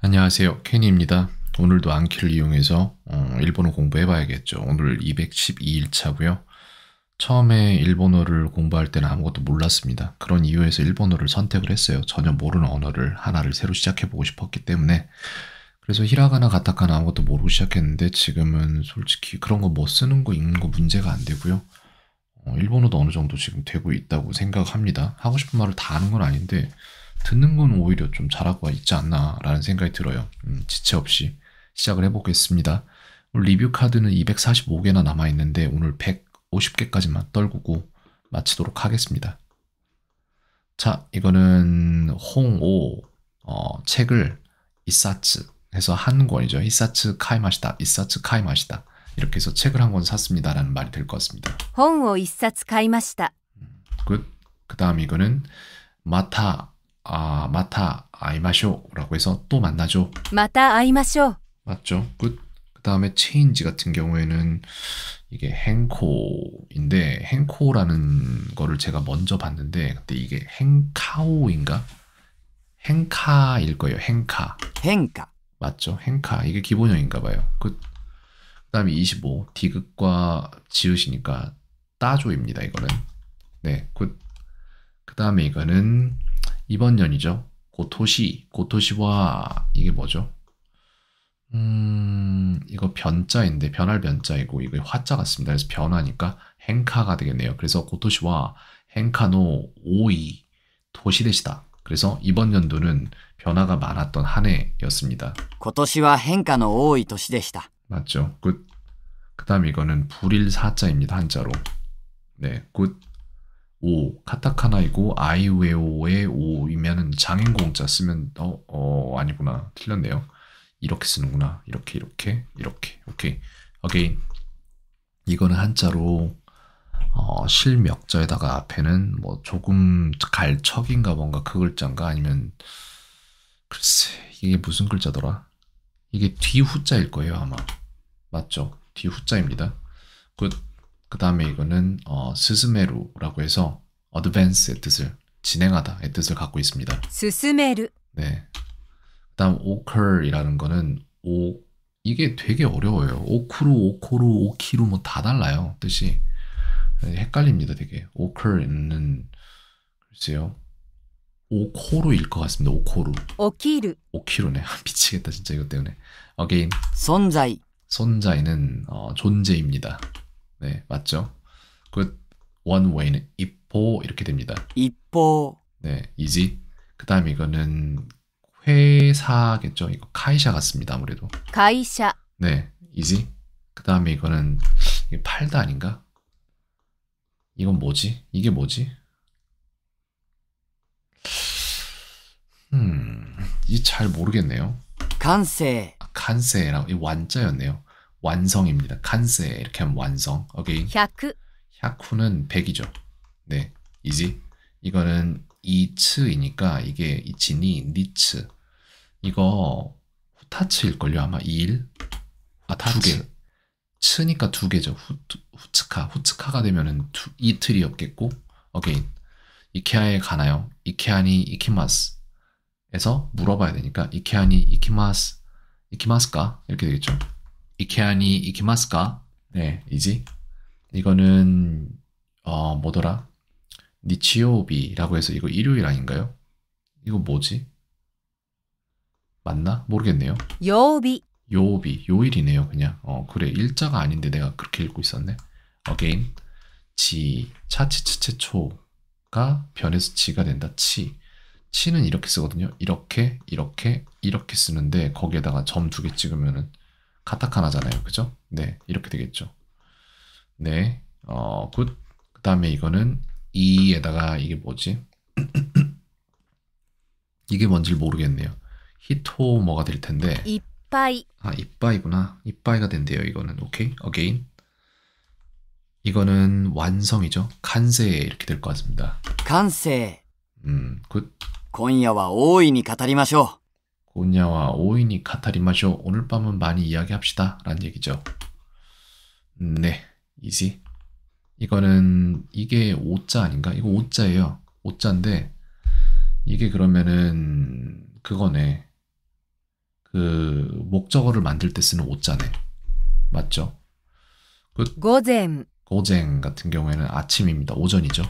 안녕하세요. 켄입니다. 오늘도 안키를 이용해서 어, 일본어 공부해봐야겠죠. 오늘 212일차고요. 처음에 일본어를 공부할 때는 아무것도 몰랐습니다. 그런 이유에서 일본어를 선택을 했어요. 전혀 모르는 언어를 하나를 새로 시작해보고 싶었기 때문에 그래서 히라가나 가타카나 아무것도 모르고 시작했는데 지금은 솔직히 그런 거 뭐 쓰는 거 읽는 거 문제가 안 되고요. 어, 일본어도 어느 정도 지금 되고 있다고 생각합니다. 하고 싶은 말을 다 하는 건 아닌데 듣는 건 오히려 좀 잘하고 있지 않나라는 생각이 들어요. 음, 지체 없이 시작을 해보겠습니다. 리뷰 카드는 245개나 남아있는데 오늘 150개까지만 떨구고 마치도록 하겠습니다. 자, 이거는 홍오 어, 책을 이사츠 해서 한 권이죠. 이사츠 카이마시다, 이사츠 카이마시다. 이렇게 해서 책을 한 권 샀습니다라는 말이 될 것 같습니다. 홍오 이사츠 카이마시다. 음, 굿. 그 다음 이거는 마타 아, 마타 아이마쇼라고 해서 또 만나죠. 마타 아이마쇼. 맞죠? 굿. 그다음에 체인지 같은 경우에는 이게 행코인데 행코라는 거를 제가 먼저 봤는데 근데 이게 행카오인가? 행카일 거예요. 행카. 행카. 맞죠? 행카. 이게 기본형인가 봐요. 그 그다음에 25 디귿과 지읒이니까 따조입니다. 이거는. 네. 굿. 그다음에 이거는 이번 년이죠. 고토시, 고토시와 이게 뭐죠? 음, 이거 변자인데 변할 변자이고 이거 화자 같습니다. 그래서 변하니까 행카가 되겠네요. 그래서 고토시와 행카노 오이 도시대시다. 그래서 이번 연도는 변화가 많았던 한 해였습니다. 今年は変化の多い年でした. 맞죠. 굿. 그다음 이거는 불일 사자입니다. 한자로. 네, 굿. 오 카타카나이고 아이웨오의 오이면은 장인공자 쓰면 어, 어 아니구나 틀렸네요 이렇게 쓰는구나 이렇게 이렇게 이렇게 오케이 오케이 이거는 한자로 어, 실명자에다가 앞에는 뭐 조금 갈척인가 뭔가 그 글자인가 아니면 글쎄 이게 무슨 글자더라 이게 뒤후자일 거예요 아마 맞죠 뒤후자입니다 굿그 다음에 이거는 어, 스스메루라고 해서 어드밴스의 뜻을 진행하다의 뜻을 갖고 있습니다. 스스메루. 네. 그다음 오컬이라는 거는 오 이게 되게 어려워요. 오쿠루, 오코루, 오키루 뭐 다 달라요 뜻이 헷갈립니다 되게. 오컬은 글쎄요. 오코루일 것 같습니다. 오코루. 오키루. 오키루네. 미치겠다 진짜 이것 때문에. Again. 손자이. 손자는 어, 존재입니다. 네, 맞죠? 그 원웨이는 이포 이렇게 됩니다. 이포. 네, 이지. 그다음 이거는 회사겠죠? 이거 카이샤 같습니다. 아무래도. 가이샤. 네, 이지. 그다음 이거는 이게 팔다 아닌가? 이건 뭐지? 이게 뭐지? 음, 이 잘 모르겠네요. 간세. 아, 간세라고 이 완자였네요. 완성입니다. 칸스 이렇게 하면 완성. 오케이. 샤크. 샤쿠는 1이죠 네. 이지. 이거는 이츠이니까 이게 이치니 니츠. 이거 후타츠일걸요. 아마 일 아, 두 개. 츠니까 두 개죠. 후, 후츠카. 후츠카가 되면은 두, 이틀이었겠고. 오케이. 이케아에 가나요? 이케아니 이키마스. 에서 물어봐야 되니까 이케아니 이키마스. 이키마스까? 이렇게 되겠죠. 이케아니 이키마스카 네, 이지. 이거는 어 뭐더라? 니치오비라고 해서 이거 일요일 아닌가요? 이거 뭐지? 맞나? 모르겠네요. 요비. 요비. 요일이네요, 그냥. 어, 그래. 일자가 아닌데 내가 그렇게 읽고 있었네. again. 지 차치치체초가 변해서 지가 된다. 치. 치는 이렇게 쓰거든요. 이렇게, 이렇게, 이렇게 쓰는데 거기에다가 점 두 개 찍으면은 카타카나잖아요. 그죠? 네, 이렇게 되겠죠. 네, 어, 굿. 그 다음에 이거는 이에다가 이게 뭐지? 이게 뭔지 모르겠네요. 히토 뭐가 될 텐데. 이빠이. 아, 이빠이구나. 이빠이가 된대요, 이거는. 오케이, 어게인. 이거는 완성이죠. 간세 이렇게 될 것 같습니다. 간세. 음, 굿. 今夜は大いに語りましょう。 오냐와오이니 카타리 마쇼 오늘 밤은 많이 이야기합시다 라는 얘기죠 네 이지 이거는 이게 5자 아닌가? 이거 5자예요 5자인데 이게 그러면은 그거네 그 목적어를 만들 때 쓰는 5자네 맞죠? 그 고젠 고젠 같은 경우에는 아침입니다 오전이죠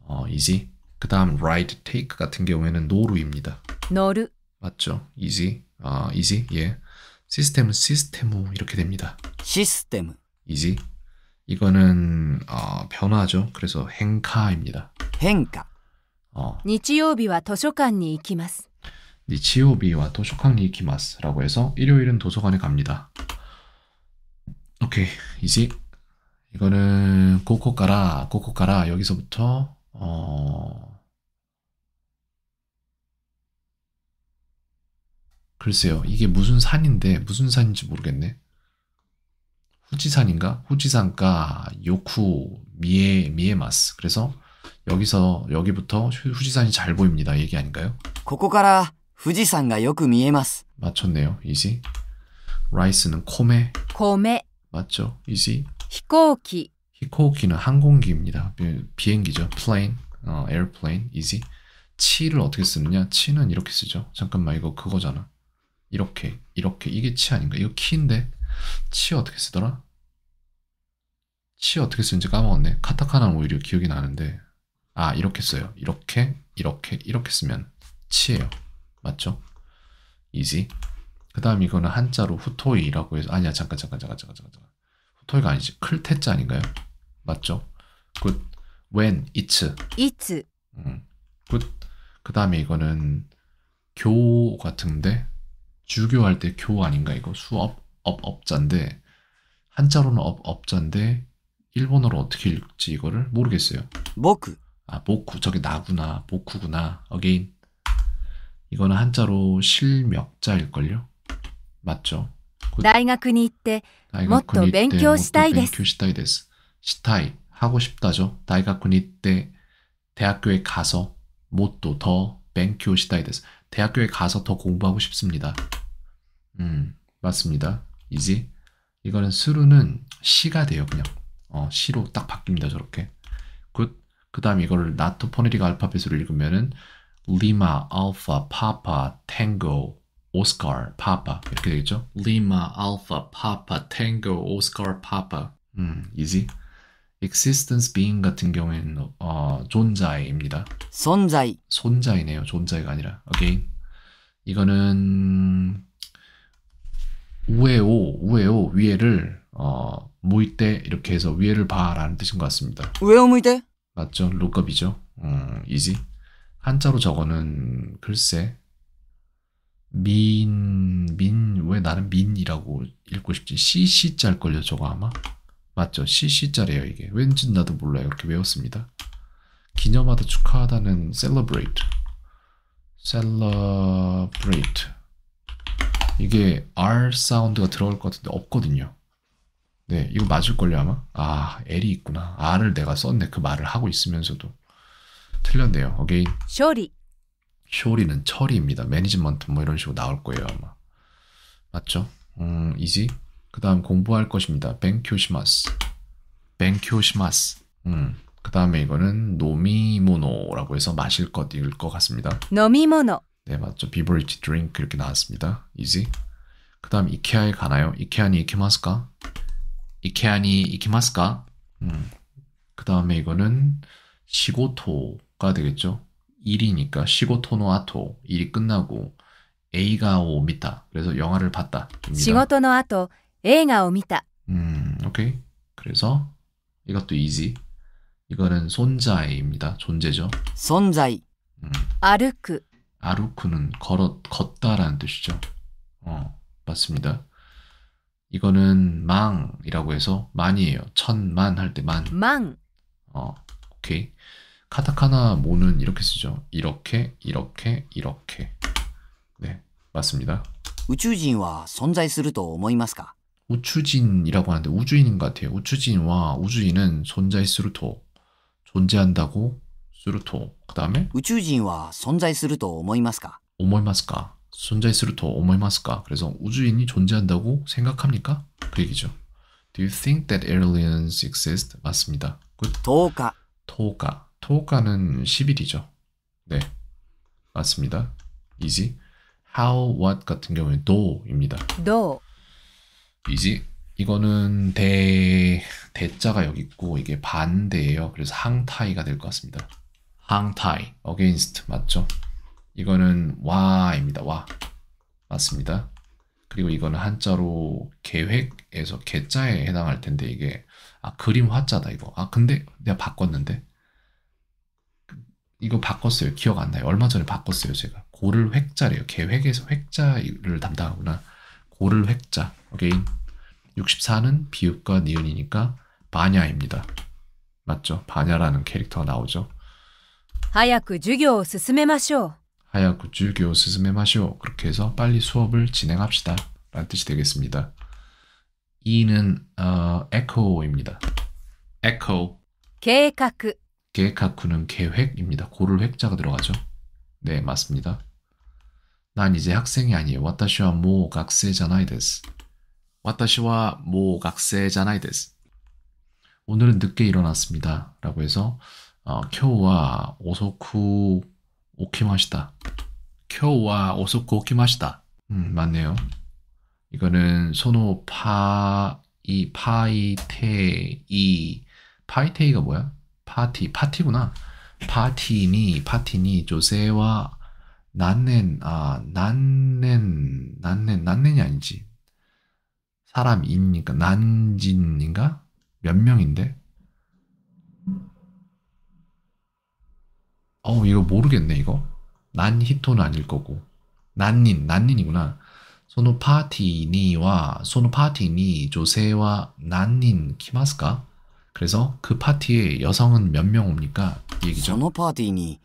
어 이지 그 다음 ride take 같은 경우에는 노루입니다 노루 맞죠? easy. 아, easy. 예. 시스템은 시스템 이렇게 됩니다. 시스템. easy. 이거는 어, 변화죠. 그래서 행카입니다. 행카. 어. 日曜日は図書館に이きます 니치오비와 도서관에 이키마스라고 해서 일요일은 도서관에 갑니다. 오케이, 이지. 이거는 고코까라, 고코까라 여기서부터 어, 글쎄요. 이게 무슨 산인데 무슨 산인지 모르겠네. 후지산인가? 후지산가 요쿠 미에 미에마스. 그래서 여기서 여기부터 후지산이 잘 보입니다. 얘기 아닌가요? 고고가라 후지산가 요쿠 그 미에마스. 맞췄네요. 이지. 라이스는 코메. 코메. 맞죠? 이지. 히코키. 히코키는 항공기입니다. 비행기죠. 플레인. 어, 에어플레인. 이지. 치를 어떻게 쓰느냐? 치는 이렇게 쓰죠. 잠깐만 이거 그거잖아. 이렇게 이렇게 이게 치 아닌가? 이거 키인데 치 어떻게 쓰더라? 치 어떻게 쓰는지 까먹었네. 카타카나는 오히려 기억이 나는데 아 이렇게 써요. 이렇게 이렇게 이렇게 쓰면 치예요. 맞죠? 이지. 그 다음 이거는 한자로 후토이라고 해서 아니야 잠깐 잠깐 잠깐 잠깐 잠깐 후토이가 아니지 클테자 아닌가요? 맞죠? 굿 when it's it's 음, 굿그 다음에 이거는 교 같은데 주교할 때 교 아닌가 이거 수업 업 업자인데 한자로는 업 업자인데 일본어로 어떻게 읽지 이거를 모르겠어요. 모쿠. 아 모쿠 저게 나구나 모쿠구나 어게인 이거는 한자로 실명자일 걸요. 맞죠? 大学に 그 이때 모토勉強したい 데스. 시타이 하고 싶다죠. 大学に 이때 대학교에 가서 모토 더勉強したい 데스. 대학교에 가서 더 공부하고 싶습니다. 음, 맞습니다. 이지. 이거는 수루는 시가 돼요, 그냥. 어, 시로 딱 바뀝니다, 저렇게. 굿. 그 다음 이거를 나토 포네리가 알파벳으로 읽으면은 리마, 알파, 파파, 탱고, 오스카, 파파 이렇게 되겠죠? 리마, 알파, 파파, 탱고, 오스카, 파파. 음, 이지. existence being 같은 경우에는 어, 존재입니다. 존재. 존재이네요. 존재가 아니라. 오케이. 이거는 우에오 우에오 위에를 어 무이때 이렇게 해서 위에를 봐라는 뜻인 것 같습니다. 왜요 무이때? 맞죠 룩업이죠. 음 이지 한자로 적어는 글쎄 민민 왜 나는 민이라고 읽고 싶지 cc 짤 걸요 저거 아마 맞죠 cc 짤이에요 이게 왠지 나도 몰라 요 이렇게 외웠습니다. 기념하다 축하하다는 celebrate celebrate 이게 R 사운드가 들어갈 것 같은데 없거든요. 네, 이거 맞을걸요 아마? 아, L이 있구나. R을 내가 썼네. 그 말을 하고 있으면서도. 틀렸네요. 어게인. 쇼리. 쇼리는 처리입니다. 매니지먼트 뭐 이런 식으로 나올 거예요 아마. 맞죠? 음, 이지. 그 다음 공부할 것입니다. 뱅큐시마스. 뱅큐시마스. 음. 그 다음에 이거는 노미모노라고 해서 마실 것일 것 같습니다. 노미모노. 네, 맞죠. 비브리지 드링크 이렇게 나왔습니다. 이지. 그 다음 이케아에 가나요? 이케아니 이케마스까? 이케아니 이케마스까? 음. 그 다음에 이거는 시고토가 되겠죠. 일이니까 시고토노 아토 일이 끝나고 에이가오 미타 그래서 영화를 봤다. 시고토노 아토 에이가오 미타. 음, 오케이. 그래서 이것도 이지. 이거는 손자입니다. 존재죠. 손자. 음. 아르크. 아루크는 걸었 걷다라는 뜻이죠. 어, 맞습니다. 이거는 망이라고 해서 만이에요. 천만 할 때 만. 망. 어, 오케이. 카타카나 모는 이렇게 쓰죠. 이렇게, 이렇게, 이렇게. 네, 맞습니다. 우주진은 존재すると思いますか? 우주진이라고 하는데 우주인인 것 같아요. 우주진과 우주인은 존재すると존재한다고 すると、그 다음에 宇宙人は存在すると思いますか 오모이마스까? 존する더오모이마스 그래서 우주인이 존재한다고 생각합니까? 그 얘기죠. Do you think that aliens exist? 맞습니다. 굿. 도가. 도가. 도가는 10일이죠. 네. 맞습니다. easy. how, what 같은 경우는 do입니다. 도. easy. 이거는 대, 대자가 여기 있고 이게 반대예요. 그래서 항타이가 될 것 같습니다. 항타이 against 맞죠? 이거는 와입니다. 와 맞습니다. 그리고 이거는 한자로 계획에서 계자에 해당할 텐데 이게 아 그림 화자다 이거 아 근데 내가 바꿨는데 이거 바꿨어요 기억 안 나요 얼마 전에 바꿨어요 제가 고를 획자래요 계획에서 획자를 담당하구나 고를 획자 again 64는 비읍과 니은이니까 바냐입니다 맞죠 바냐라는 캐릭터가 나오죠 早く授業を進めましょう。 하야쿠 주교 스즈메 마시오. 그렇게 해서 빨리 수업을 진행합시다. 라는 뜻이 되겠습니다. 이는 어, 에코입니다. 에코. 계획하 계획하쿠는 계획입니다. 고를 획자가 들어가죠. 네, 맞습니다. 난 이제 학생이 아니에요. 와타시와 모 각세잖아이 데스. 와타시와 모 각세잖아이 데스. 오늘은 늦게 일어났습니다. 라고 해서 어, 겨우와 오소쿠 오키마시다. 겨우와 오소쿠 오키마시다. 음, 맞네요. 이거는 소노 파이 파이테이 파이테이가 뭐야? 파티 파티구나. 파티니 파티니 조세와 난넨 아 난넨 난넨 난넨이 아니지 사람이니까 난진인가 몇 명인데 어우 이거 모르겠네 이거 난 히토는 아닐 거고 난닌 난닌이구나 소노 파티니와 소노 파티니 조세와 난닌 키마스카 그래서 그 파티에 여성은 몇 명 옵니까 이 얘기죠 소노 파티니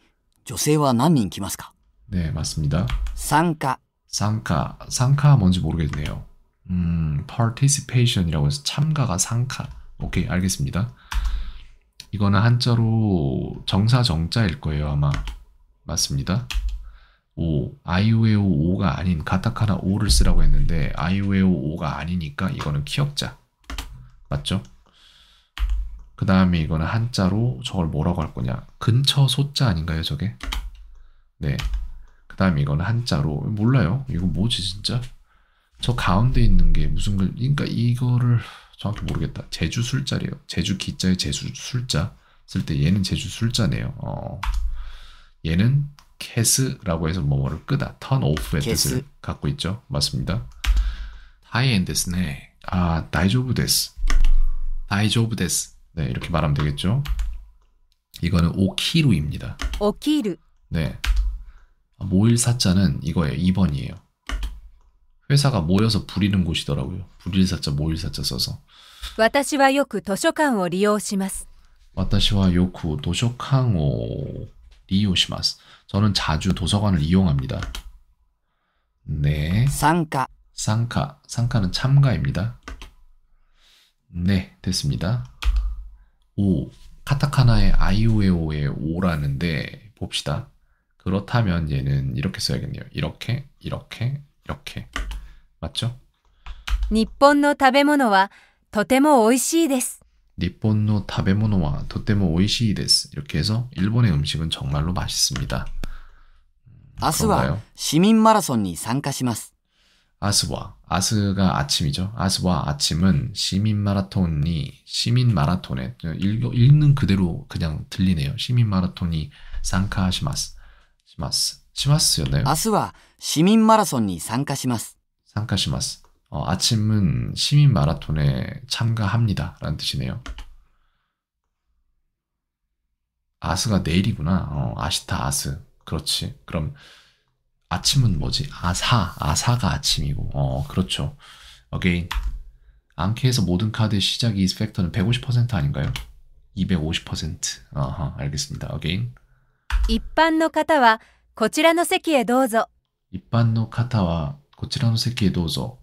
조세와 난닌 키마스까 네 맞습니다 상카 상카 상카 뭔지 모르겠네요 음 participation이라고 해서 참가가 상카 오케이 알겠습니다 이거는 한자로 정사 정자일 거예요 아마 맞습니다. 오 아이오에오 5가 아닌 가타카나 오를 쓰라고 했는데 아이오에오 5가 아니니까 이거는 키역자 맞죠? 그 다음에 이거는 한자로 저걸 뭐라고 할 거냐 근처 소자 아닌가요 저게? 네그 다음에 이거는 한자로 몰라요 이거 뭐지 진짜? 저 가운데 있는 게 무슨 글 그러니까 이거를 정확히 모르겠다. 제주 술자래요. 제주 기자의 제주 술자 쓸 때 얘는 제주 술자네요. 어. 얘는 캐스라고 해서 뭐뭐를 끄다, 턴 오프의 뜻을 갖고 있죠. 맞습니다. 다이엔데스네. 아, 다이조브데스. 다이조브데스. 네, 이렇게 말하면 되겠죠. 이거는 오키루입니다. 오키루. 네. 아, 모일 사자는 이거예요. 2번이에요. 회사가 모여서 부리는 곳이더라고요. 부릴사자 모일사자 써서. 私はよく図서館を利用します私はよく図書館を利用します. 저는 자주 도서관을 이용합니다. 네. 상가. 상가. 상가는 참가입니다. 네, 됐습니다. 오. 카타카나의 아이오에오의 오라는데 봅시다. 그렇다면 얘는 이렇게 써야겠네요. 이렇게, 이렇게, 이렇게. 맞죠日本の食べ物はとても美味しいです。일본의食べ物はとても美味しいです이렇게해서일본의음식은정말로맛있습니다明日は시민마라톤에参加します아스와아스가아침이죠아스와아침은시민마라톤이시민마라톤에읽는그대로그냥들리네요시민마라톤이参加しますしますしますよね아스와시민마라톤에参加します参加します. 어, 아침은 시민 마라톤에 참가합니다. 라는 뜻이네요. 아스가 내일이구나. 어, 아시타 아스. 그렇지. 그럼 아침은 뭐지? 아사. 아사가 아침이고. 어, 그렇죠. again. 앙케에서 모든 카드의 시작이 이스 팩터는 150% 아닌가요? 250%. 아하, 알겠습니다. again. 일반の方はこちらの席へどうぞ. 일반の方は 고치라노 새끼 도저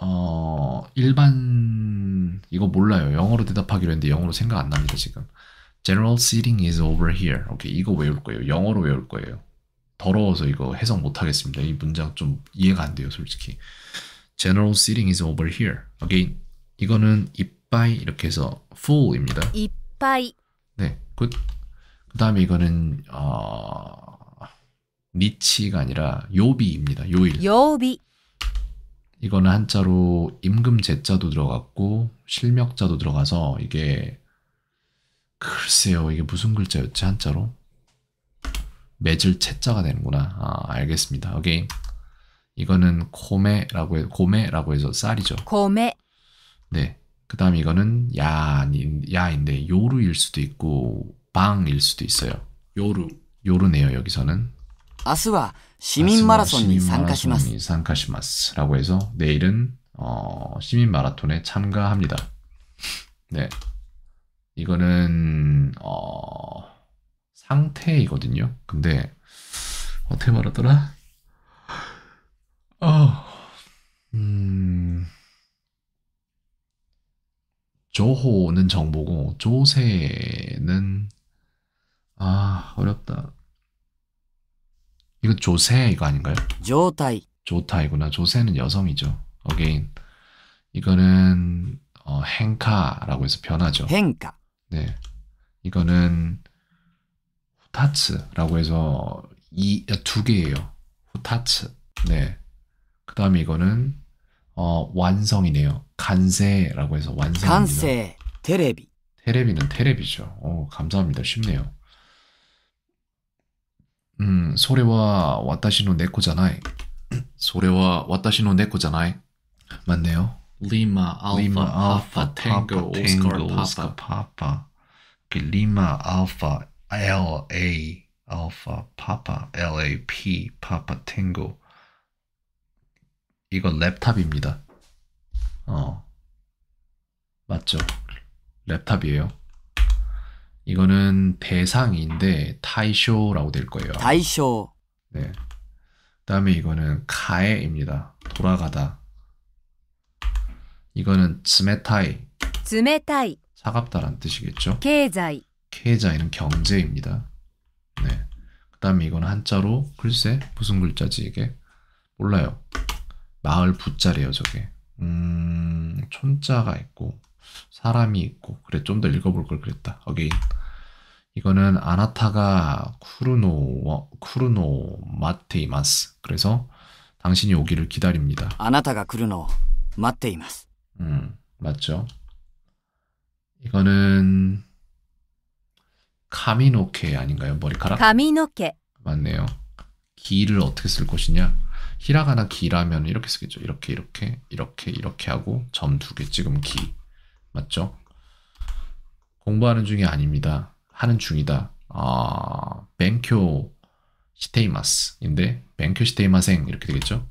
어, 일반 이거 몰라요. 영어로 대답하기로 했는데 영어로 생각 안 납니다, 지금. General seating is over here. 오케이, 이거 외울 거예요. 영어로 외울 거예요. 더러워서 이거 해석 못 하겠습니다. 이 문장 좀 이해가 안 돼요, 솔직히. General seating is over here. a g a 이거는 이빠이 이렇게 해서 full입니다. 이빠이. 네, 굿. 그다음에 이거는 어 니치가 아니라 요비입니다. 요일. 요비. 이거는 한자로 임금제자도 들어갔고 실력자도 들어가서 이게 글쎄요 이게 무슨 글자였지 한자로 맺을 채자가 되는구나 아 알겠습니다 오케이 이거는 고메라고 해 고메라고 해서 쌀이죠 고메 네그 다음 에 이거는 야 야인데 요루일 수도 있고 방일 수도 있어요 요루 요루네요 여기서는 아스와 시민 마라톤에 참가します. 라고 해서 내일은 어, 시민 마라톤에 참가합니다. 네. 이거는 어, 상태이거든요. 근데 어떻게 말하더라? 어. 음. 조호는 정보고 조세는 아, 어렵다. 이거 조세 이거 아닌가요? 조타이. 조타이구나. 조세는 여성이죠. again. 이거는 어, 행카라고 해서 변화죠. 행카. 네. 이거는 후타츠라고 해서 이두 아, 개예요. 후타츠. 네. 그다음에 이거는 어, 완성이네요. 간세라고 해서 완성입니다. 간세. 테레비. 테레비는 테레비죠. 오, 감사합니다. 쉽네요. 음, 소레와 와타시노 네코잖아요. 소레와 와타시노 네코잖아요. 맞네요. 리마 알파 리마, 알파, 알파 탱고 오스카 오스카 파파. 그 리마 알파 LA 알파 파파 LAP 파파 탱고. 이건 랩탑입니다. 어. 맞죠? 랩탑이에요. 이거는 대상인데 타이쇼라고 될 거예요. 다이쇼. 네. 다음에 이거는 가에입니다. 돌아가다. 이거는 즈메타이. 즈메타이. 차갑다란 뜻이겠죠? 계좌이. 계좌이는 경제입니다. 네. 그다음에 이건 한자로 글쎄 무슨 글자지 이게 몰라요. 마을 부자래요 저게. 음 촌자가 있고 사람이 있고 그래 좀 더 읽어볼 걸 그랬다 어게인 이거는 아나타가 쿠르노 쿠르노 마테이마스 그래서 당신이 오기를 기다립니다 아나타가 쿠르노 마테이마스 음 맞죠 이거는 카미노케 아닌가요 머리카락 카미노케 맞네요 기를 어떻게 쓸 것이냐 히라가나 기라면 이렇게 쓰겠죠 이렇게 이렇게 이렇게 이렇게 하고 점 두 개 찍으면 기 맞죠? 공부하는 중이 아닙니다. 하는 중이다. 아, 뱅쿄 시테이마스인데 뱅쿄 시테이마생 이렇게 되겠죠?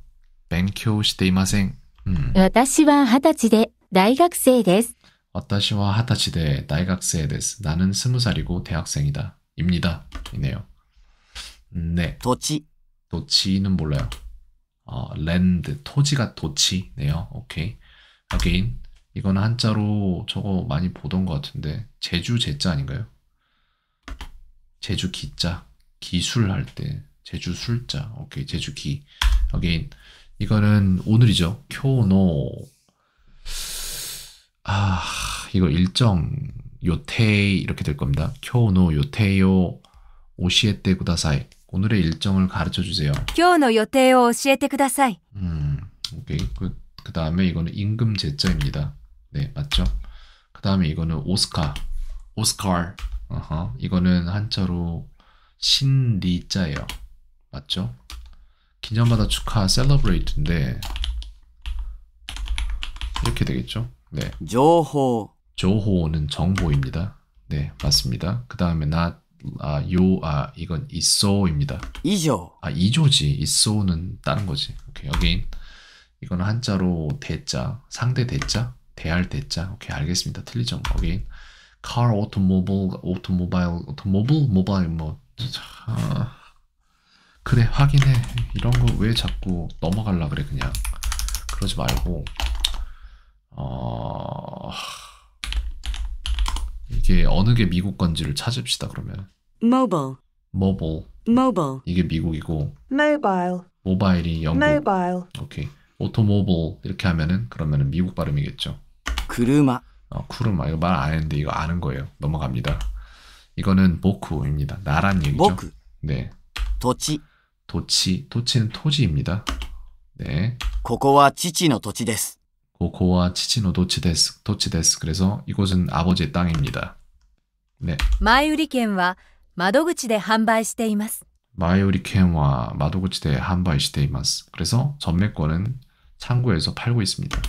뱅쿄 시테이마생. 음. 私は20歳で大学生です. 私は 20歳で 大学生です. 나는 20살이고 대학생이다. 입니다. 이네요. 네. 도치. 도치는 몰라요. 어, 랜드, 토지가 도치네요. 오케이. Again, 이건 한자로 저거 많이 보던 것 같은데 제주 제자 아닌가요? 제주 기자 기술 할때 제주 술자 오케이 제주 기 어게인 이거는 오늘이죠 쿄노 아 이거 일정 요테이 이렇게 될 겁니다 쿄노 요테요 오시에테 구다사이 오늘의 일정을 가르쳐 주세요 쿄노 요테요 오시에테 구다사이 음 오케이 그, 그 다음에 이거는 임금 제자입니다 네, 맞죠? 그 다음에 이거는 오스카, 오스카 어허, 이거는 한자로 신리자예요. 맞죠? 기념하다 축하, celebrate인데 이렇게 되겠죠? 네. 조호. 조호는 정보입니다. 네, 맞습니다. 그 다음에 나, 아, 요, 아, 이건 있소입니다. 이조. 아, 이조지. 있소는 다른 거지. 오케이, 여긴. 이건 한자로 대자, 상대 대자. 대할 대자 오케이 알겠습니다 틀리죠 어게 뭐. car automobile automobile automobile mobile 뭐 아, 그래 확인해 이런 거 왜 자꾸 넘어갈라 그래 그냥 그러지 말고 어 이게 어느 게 미국 건지를 찾읍시다 그러면 mobile mobile mobile 이게 미국이고 mobile 모바일이 영국 mobile 오케이 오토모블 이렇게 하면은 그러면은 미국 발음이겠죠. 그르마. 어, 쿠르마 이거 말안 했는데 이거 아는 거예요. 넘어갑니다. 이거는 보쿠입니다. 나란 얘기죠. 보쿠. 네. 도치. 도치. 도치는 토지입니다. 네. 고코와 치치노 도치데스 고코와 치치노 도치데스도치데스 그래서 이곳은 아버지의 땅입니다. 네. 마이우리켄와 마도구치데 で販売してい니다 마이오리켄와 마도구치대에 한바이시대 이마스. 그래서 전매권은 창구에서 팔고 있습니다.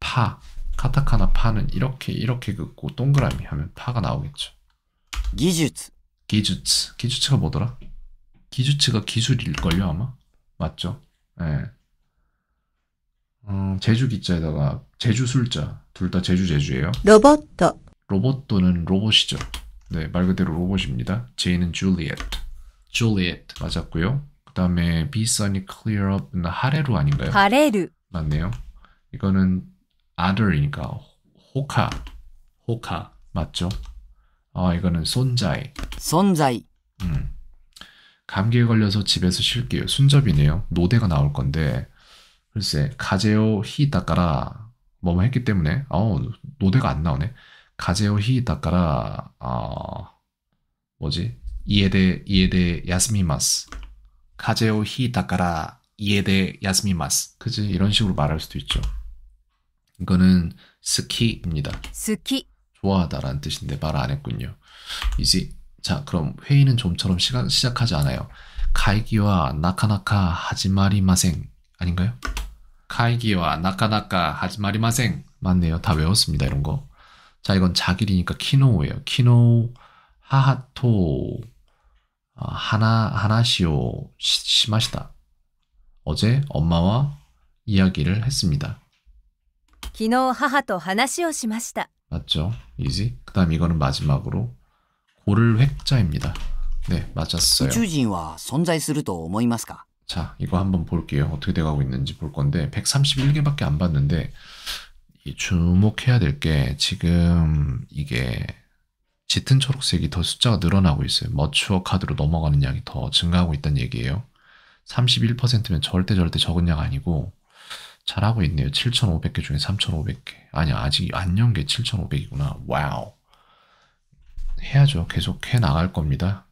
파, 카타카나 파는 이렇게 이렇게 긋고 동그라미 하면 파가 나오겠죠. 기주츠. 기주츠. 기주츠가 뭐더라? 기주츠가 기술일걸요 아마? 맞죠? 예. 네. 음, 제주 기자에다가 제주 술자. 둘 다 제주 제주예요. 로봇도. 로봇도는 로봇이죠. 네, 말 그대로 로봇입니다. J는 Juliet. Juliet. 맞았고요. 그 다음에 be sunny clear u p 하레루 아닌가요? 하레루. 맞네요. 이거는 other이니까 호카. 호카. 맞죠? 아, 이거는 손자이. 손자이. 음. 감기에 걸려서 집에서 쉴게요. 순접이네요. 노대가 나올 건데 글쎄 가제오 히따까라 뭐뭐 했기 때문에 어 노대가 안 나오네. 가제오 히다카라 아 뭐지 이에데 이에데 야스미마스 가제오 히다카라 이에데 야스미마스 그지 이런 식으로 말할 수도 있죠. 이거는 스키입니다. 스키 좋아하다라는 뜻인데 말 안 했군요. 이제 자 그럼 회의는 좀처럼 시간 시작하지 않아요. 가이기와 나카나카 하지마리마생 아닌가요? 가이기와 나카나카 하지마리마생 맞네요. 다 외웠습니다 이런 거. 자, 이건 자길이니까 키노우예요. 키노 하하토 아, 하나 하나시오 시마시다. 어제 엄마와 이야기를 했습니다. 키노 하하토 하나시오 시마시다. 맞죠? 이지. 그다음 이거는 마지막으로 고를 획자입니다. 네, 맞았어요. 우주진은 존재すると思いますか? 자, 이거 한번 볼게요. 어떻게 돼가고 있는지 볼 건데 131개밖에 안 봤는데 주목해야 될게 지금 이게 짙은 초록색이 더 숫자가 늘어나고 있어요. 머추어 카드로 넘어가는 양이 더 증가하고 있다는 얘기예요. 31%면 절대 절대 적은 양 아니고 잘하고 있네요. 7,500개 중에 3,500개. 아니 아직 안연게 7,500이구나. 와우. 해야죠. 계속 해 나갈 겁니다.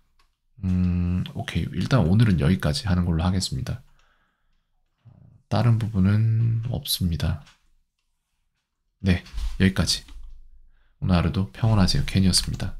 음, 오케이. 일단 오늘은 여기까지 하는 걸로 하겠습니다. 다른 부분은 없습니다. 네, 여기까지. 오늘 하루도 평온하세요. 캔이었습니다.